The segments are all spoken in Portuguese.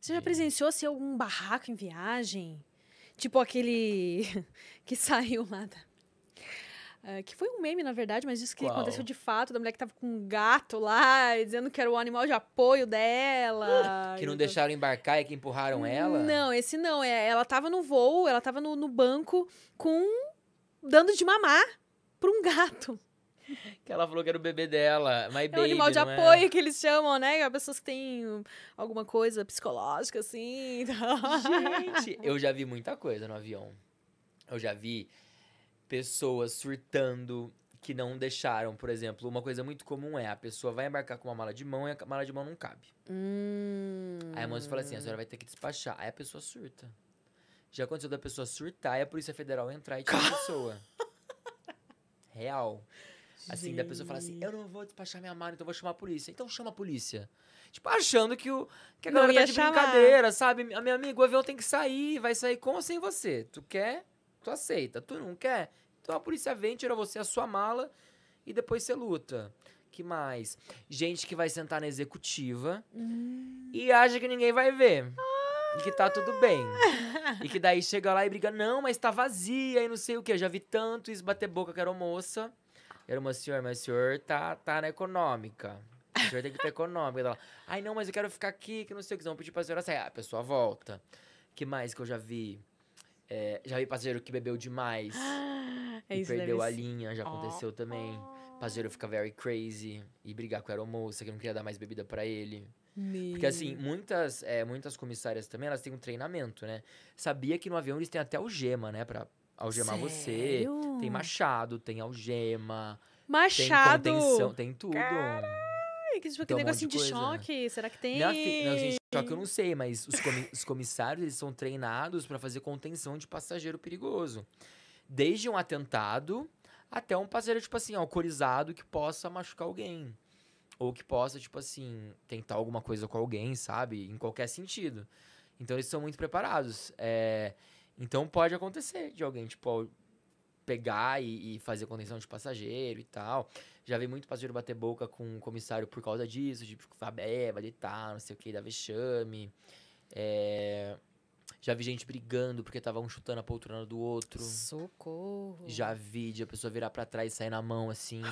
Você já presenciou se algum barraco em viagem? Tipo aquele que saiu lá da... uh, que foi um meme, na verdade, mas isso que Uau. aconteceu de fato, da mulher que tava com um gato lá, dizendo que era o animal de apoio dela. Uh! que não deixaram embarcar e que empurraram ela? Não, esse não. É, ela tava no voo, ela tava no, no banco com. dando de mamar pra um gato. que ela falou que era o bebê dela. My é baby, um animal de é? apoio é? que eles chamam, né? Pessoas que têm hum, alguma coisa psicológica, assim. Então. Gente, eu já vi muita coisa no avião. Eu já vi pessoas surtando que não deixaram, por exemplo, uma coisa muito comum é a pessoa vai embarcar com uma mala de mão e a mala de mão não cabe. Hum. Aí a moça fala assim, a senhora vai ter que despachar. Aí a pessoa surta. Já aconteceu da pessoa surtar e a Polícia Federal entrar e tirar a pessoa. Real. Assim, Gente. da pessoa falar assim, eu não vou despachar minha mala, então vou chamar a polícia. Então chama a polícia. Tipo, achando que, o, que a galera tá de chamar. brincadeira, sabe? A ah, minha amiga, o avião tem que sair, vai sair com ou sem você. Tu quer, tu aceita. Tu não quer, então a polícia vem, tira você a sua mala e depois você luta. Que mais? Gente que vai sentar na executiva hum. e acha que ninguém vai ver. Ah. E que tá tudo bem. Ah. e que daí chega lá e briga, não, mas tá vazia e não sei o que. Eu já vi tanto isso, bater boca que era moça. Era uma senhora, mas o senhor tá, tá na econômica. O senhor tem que ter econômica. Ela, ai não, mas eu quero ficar aqui, que não sei o que. Vão pedir pra senhora sair. Ah, a pessoa volta. que mais que eu já vi? É, já vi passageiro que bebeu demais. É e perdeu a ser. linha, já aconteceu oh. também. Passageiro fica very crazy e brigar com a aeromoça, que não queria dar mais bebida para ele. Meu. Porque assim, muitas, é, muitas comissárias também, elas têm um treinamento, né? Sabia que no avião eles têm até o gema né? Pra, algemar Sério? você. Tem machado, tem algema. Machado? Tem contenção, tem tudo. Caraca que, tipo, então, que um negocinho de, de, choque? Será que tem? não, gente, choque eu não sei, mas os, comi... os comissários eles são treinados para fazer contenção de passageiro perigoso. Desde um atentado até um passageiro, tipo assim, alcoolizado que possa machucar alguém. Ou que possa, tipo assim, tentar alguma coisa com alguém, sabe? Em qualquer sentido. Então eles são muito preparados. É... Então pode acontecer de alguém, tipo, pegar e, e, fazer contenção de passageiro e tal. Já vi muito passageiro bater boca com o comissário por causa disso, tipo, fabeba e tal, não sei o que, da vexame. É... Já vi gente brigando porque tava um chutando a poltrona do outro. Socorro. Já vi de a pessoa virar para trás e sair na mão assim.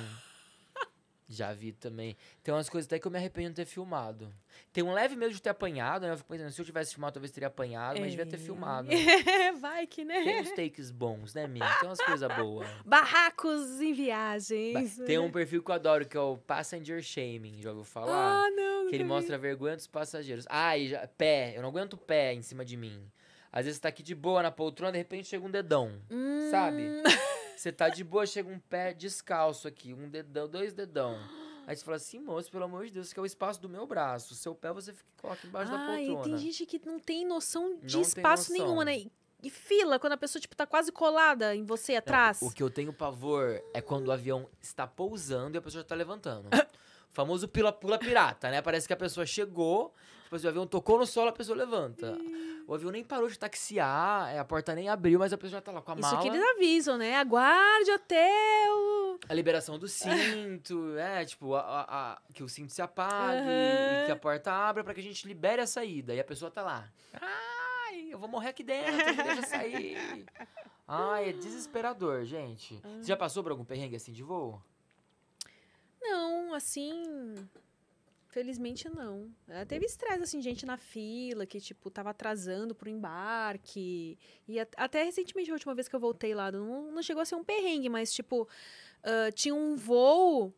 Já vi também. Tem umas coisas até que eu me arrependo de ter filmado. Tem um leve medo de ter apanhado, né? Eu fico pensando, se eu tivesse filmado, talvez teria apanhado, mas devia ter é. filmado. É, vai que, né? Tem uns takes bons, né, minha? Tem umas coisas boas. Barracos em viagens. Ba tem um perfil que eu adoro, que é o Passenger Shaming, já ouviu falar? Ah, não. Que ele mostra a vergonha dos passageiros. Ai, já, pé. Eu não aguento pé em cima de mim. Às vezes você tá aqui de boa na poltrona, de repente chega um dedão, hum. sabe? Você tá de boa, chega um pé descalço aqui, um dedão, dois dedão. Aí você fala assim, moço, pelo amor de Deus, que é o espaço do meu braço. seu pé você fica, coloca embaixo Ai, da poltrona. Tem gente que não tem noção de não espaço noção. nenhuma, né? E fila, quando a pessoa, tipo, tá quase colada em você atrás. Não, o que eu tenho pavor é quando o avião está pousando e a pessoa já tá levantando. O famoso pila pula pirata, né? Parece que a pessoa chegou, depois tipo assim, o avião tocou no solo, a pessoa levanta. O avião nem parou de taxiar, é, a porta nem abriu, mas a pessoa já tá lá com a Isso mala. Isso que eles avisam, né? Aguarde até o... A liberação do cinto, é, tipo, a, a, a, que o cinto se apague, uhum. que a porta abra para que a gente libere a saída. E a pessoa tá lá. Ai, eu vou morrer aqui dentro, me deixa sair. Ai, é desesperador, gente. Você já passou por algum perrengue assim de voo? assim. Felizmente não. Eh, teve estresse, assim, gente na fila que, tipo, tava atrasando pro embarque. E até recentemente, a última vez que eu voltei lá, não, não chegou a ser um perrengue, mas, tipo, uh, tinha um voo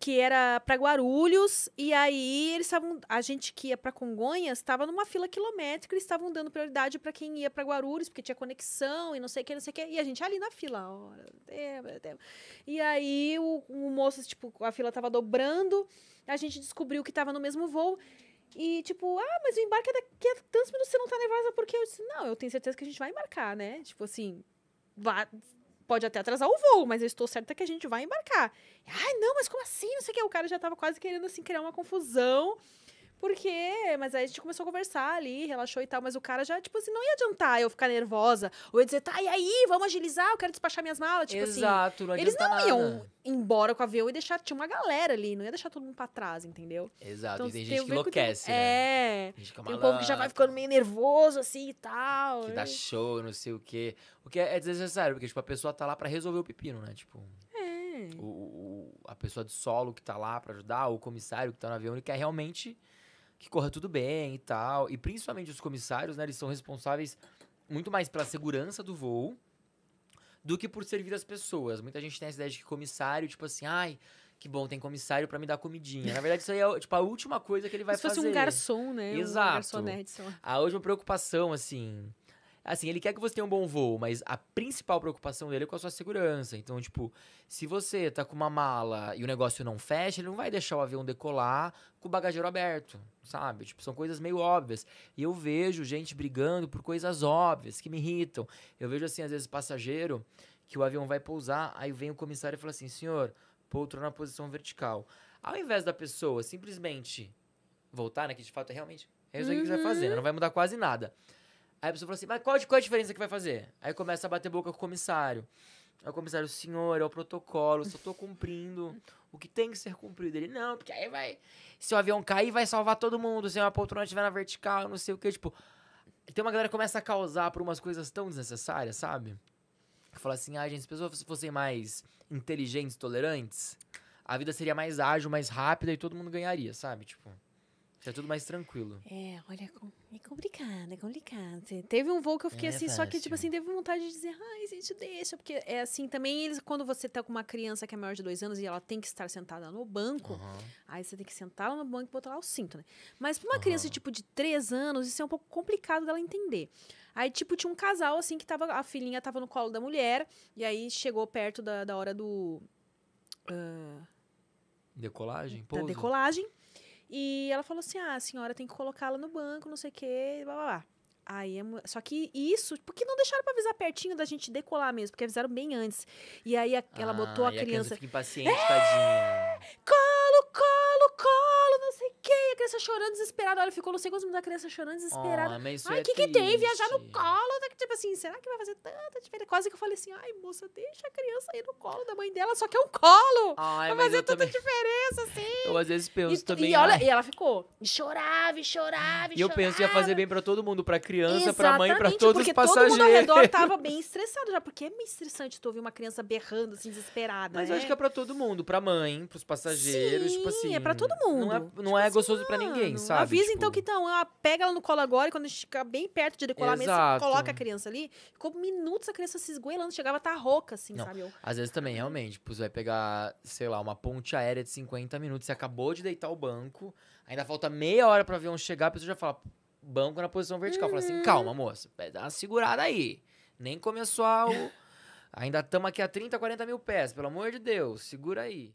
que era para Guarulhos e aí eles estavam a gente que ia para Congonhas estava numa fila quilométrica eles estavam dando prioridade para quem ia para Guarulhos porque tinha conexão e não sei o que não sei que e a gente ali na fila e aí o, o, moço tipo a fila tava dobrando a gente descobriu que tava no mesmo voo e tipo, ah, mas o embarque é daqui a tantos minutos, você não tá nervosa porque eu disse, não, eu tenho certeza que a gente vai embarcar, né? Tipo assim, vá, Pode até atrasar o voo, mas eu estou certa que a gente vai embarcar. Ai, não, mas como assim? Não sei o que. O cara já tava quase querendo, assim, criar uma confusão. Por quê? Mas aí a gente começou a conversar ali, relaxou e tal, mas o cara já, tipo assim, não ia adiantar eu ficar nervosa. Ou ia dizer, tá, e aí, vamos agilizar, eu quero despachar minhas malas. Tipo assim. Exato, assim, não Eles não nada. iam embora com o avião e deixar, tinha uma galera ali, não ia deixar todo mundo pra trás, entendeu? Exato, então, e tem, tem gente que enlouquece, né? É, é tem um povo que já vai ficando meio nervoso, assim, e tal. Que dá né? show, não sei o quê. O que é, é, desnecessário, porque, tipo, a pessoa tá lá pra resolver o pepino, né? Tipo... É. O, o a pessoa de solo que tá lá para ajudar, o comissário que tá no avião, ele quer realmente que corra tudo bem e tal. E principalmente os comissários, né? Eles são responsáveis muito mais pela segurança do voo do que por servir as pessoas. Muita gente tem essa ideia de que comissário, tipo assim, ai, que bom, tem comissário para me dar comidinha. Na verdade, isso aí é tipo, a última coisa que ele vai fazer. Se fosse um garçom, né? Exato. Um garçonete, a última preocupação, assim. Assim, ele quer que você tenha um bom voo, mas a principal preocupação dele é com a sua segurança. Então, tipo, se você tá com uma mala e o negócio não fecha, ele não vai deixar o avião decolar com o bagageiro aberto, sabe? Tipo, são coisas meio óbvias. E eu vejo gente brigando por coisas óbvias que me irritam. Eu vejo, assim, às vezes, passageiro que o avião vai pousar, aí vem o comissário e fala assim: senhor, poltrona na posição vertical. Ao invés da pessoa simplesmente voltar, né? Que de fato é realmente. É isso aí que a vai fazer, né? não uhum. vai mudar quase nada. Aí a pessoa fala assim, mas qual, qual a diferença que vai fazer? Aí começa a bater boca com o comissário. Aí o comissário, senhor, é o protocolo, só tô cumprindo o que tem que ser cumprido. Ele, não, porque aí vai. Se o avião cair, vai salvar todo mundo. Se uma poltrona estiver na vertical, não sei o quê. Tipo, tem uma galera que começa a causar por umas coisas tão desnecessárias, sabe? Que fala assim, ah, gente, se as pessoas fossem mais inteligentes, tolerantes, a vida seria mais ágil, mais rápida e todo mundo ganharia, sabe? Tipo. É tudo mais tranquilo. É, olha, é, é complicado, é complicado. Teve um voo que eu fiquei é assim, fácil. só que, tipo assim, teve vontade de dizer, ai, gente, deixa. Porque é assim, também eles, quando você tá com uma criança que é maior de dois anos e ela tem que estar sentada no banco, uhum. aí você tem que sentar no banco e botar lá o cinto, né? Mas pra uma uhum. criança, tipo, de três anos, isso é um pouco complicado dela entender. Aí, tipo, tinha um casal, assim, que tava, a filhinha tava no colo da mulher, e aí chegou perto da, da hora do. Uh, decolagem? Da decolagem. E ela falou assim: ah, a senhora tem que colocá-la no banco, não sei o quê, blá blá blá. Aí, só que isso, porque não deixaram pra avisar pertinho da gente decolar mesmo, porque avisaram bem antes. E aí a, ela ah, botou a ah, criança. A criança fica impaciente, é! tadinha. criança chorando desesperada. Olha, ficou não sei quantos minutos a criança chorando desesperada. Oh, mas ai, o é que, que tem? Viajar no colo. Tipo assim, será que vai fazer tanta diferença? Quase que eu falei assim, ai, moça, deixa a criança ir no colo da mãe dela, só que é um colo. Ai, ah, vai fazer tanta também... diferença, assim. Eu às vezes penso e, também. E, olha, ah. e ela ficou, e chorava, e chorava, e, e eu penso que ia fazer bem pra todo mundo, pra criança, Exatamente, pra mãe, pra todos os passageiros. todo mundo ao redor tava bem estressado já, porque é meio estressante tu ouvir uma criança berrando, assim, desesperada. Mas né? eu acho né? que é pra todo mundo, pra mãe, pros passageiros, tipo Sim, tipo assim. é pra todo mundo. Não é, não tipo é assim, gostoso assim, pra ninguém, sabe? Avisa então, tipo... então que então, pega ela no colo agora e quando a gente fica bem perto de decolar mesmo, você coloca a criança ali. Ficou minutos a criança se esgoelando, chegava a tá rouca, assim, não. sabe? Eu... Às vezes também, realmente, tipo, você vai pegar, sei lá, uma ponte aérea de 50 minutos, você acabou de deitar o banco, ainda falta meia hora para ver um chegar, a pessoa já fala, banco na posição vertical. Uhum. Fala assim, uhum. calma, moça, dá uma segurada aí. Nem começou a... Ainda estamos aqui a 30, 40 mil pés, pelo amor de Deus, segura aí.